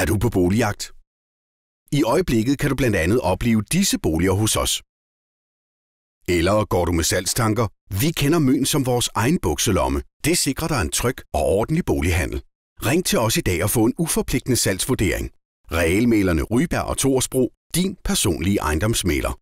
Er du på boligjagt? I øjeblikket kan du blandt andet opleve disse boliger hos os. Eller går du med salgstanker? Vi kender Møn som vores egen bukselomme. Det sikrer dig en tryg og ordentlig bolighandel. Ring til os i dag og få en uforpligtende salgsvurdering. Realmælerne Ryberg og Torsbro, din personlige ejendomsmæler.